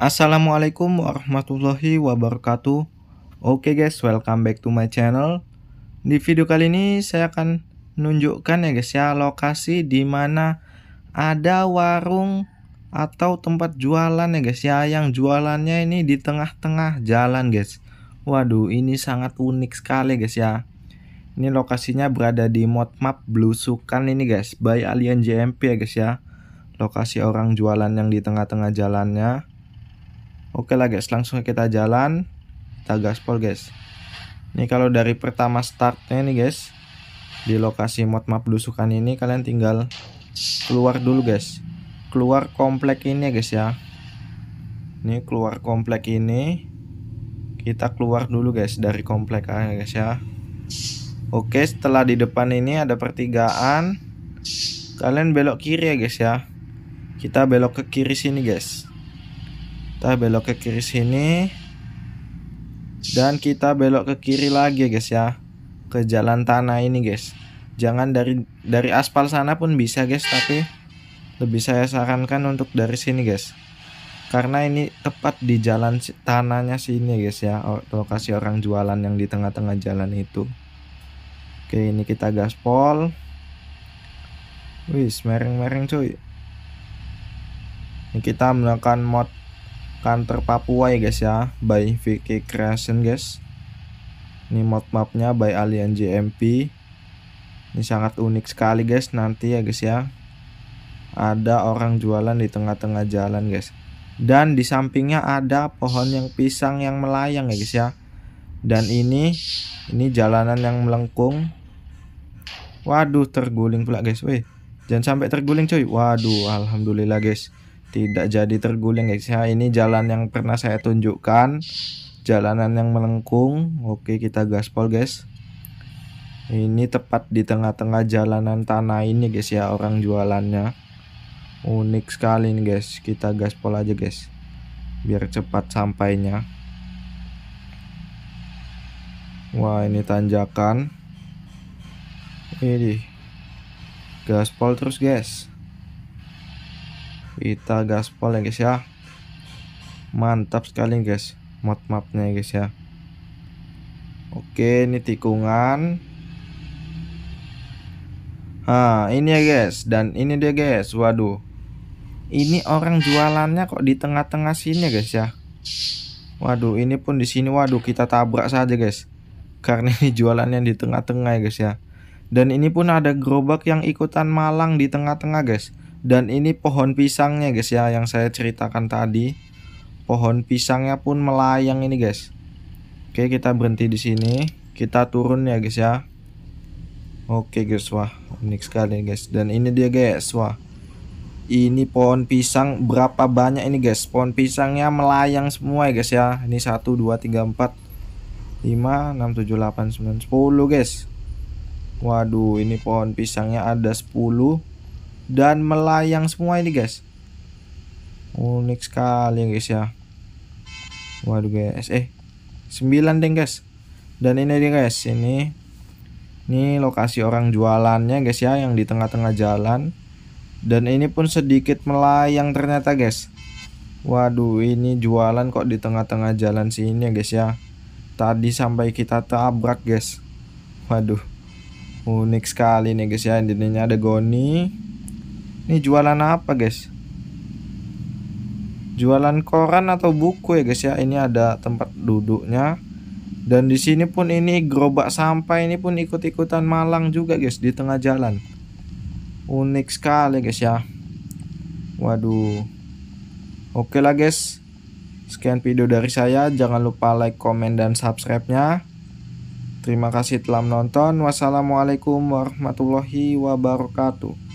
Assalamualaikum warahmatullahi wabarakatuh Oke okay guys, welcome back to my channel Di video kali ini saya akan menunjukkan ya guys ya Lokasi di mana ada warung atau tempat jualan ya guys ya Yang jualannya ini di tengah-tengah jalan guys Waduh ini sangat unik sekali guys ya Ini lokasinya berada di mod map Blusukan ini guys By Alien JMP ya guys ya Lokasi orang jualan yang di tengah-tengah jalannya Oke lah guys, langsung kita jalan. Kita gaspol guys. Ini kalau dari pertama startnya nih guys. Di lokasi mod map dusukan ini kalian tinggal keluar dulu guys. Keluar komplek ini ya guys ya. Ini keluar komplek ini. Kita keluar dulu guys dari komplek ya guys ya. Oke, setelah di depan ini ada pertigaan. Kalian belok kiri ya guys ya. Kita belok ke kiri sini guys kita belok ke kiri sini dan kita belok ke kiri lagi guys ya ke jalan tanah ini guys jangan dari dari aspal sana pun bisa guys tapi lebih saya sarankan untuk dari sini guys karena ini tepat di jalan tanahnya sini guys ya lokasi orang jualan yang di tengah-tengah jalan itu oke ini kita gaspol wis mereng-mereng cuy ini kita melakukan mod Kanter Papua ya guys ya by Vicky Creation guys ini mod mapnya by Alien JMP ini sangat unik sekali guys nanti ya guys ya ada orang jualan di tengah-tengah jalan guys dan di sampingnya ada pohon yang pisang yang melayang ya guys ya dan ini ini jalanan yang melengkung waduh terguling pula guys weh jangan sampai terguling coy. waduh alhamdulillah guys tidak jadi terguling guys ya ini jalan yang pernah saya tunjukkan jalanan yang melengkung oke kita gaspol guys ini tepat di tengah-tengah jalanan tanah ini guys ya orang jualannya unik sekali nih guys kita gaspol aja guys biar cepat sampainya wah ini tanjakan ini gaspol terus guys kita Gaspol ya guys ya mantap sekali guys mod mapnya ya guys ya oke ini tikungan nah ini ya guys dan ini dia guys waduh ini orang jualannya kok di tengah-tengah sini ya, guys ya waduh ini pun di sini waduh kita tabrak saja guys karena ini jualannya di tengah-tengah ya guys ya dan ini pun ada gerobak yang ikutan malang di tengah-tengah guys dan ini pohon pisangnya guys ya yang saya ceritakan tadi pohon pisangnya pun melayang ini guys oke kita berhenti di sini kita turun ya guys ya oke guys wah unik sekali guys dan ini dia guys wah ini pohon pisang berapa banyak ini guys pohon pisangnya melayang semua ya guys ya ini 1 2 3 4 5 6 7 8 9 10 guys waduh ini pohon pisangnya ada 10 dan melayang semua ini guys unik sekali ya guys ya waduh guys eh 9 deh guys dan ini dia guys ini ini lokasi orang jualannya guys ya yang di tengah-tengah jalan dan ini pun sedikit melayang ternyata guys waduh ini jualan kok di tengah-tengah jalan sini ya guys ya tadi sampai kita tabrak guys waduh unik sekali nih guys ya ini ada goni ini jualan apa guys? Jualan koran atau buku ya guys ya. Ini ada tempat duduknya. Dan di sini pun ini gerobak sampah ini pun ikut-ikutan malang juga guys di tengah jalan. Unik sekali guys ya. Waduh. Oke lah guys. Sekian video dari saya. Jangan lupa like, komen, dan subscribe-nya. Terima kasih telah menonton. Wassalamualaikum warahmatullahi wabarakatuh.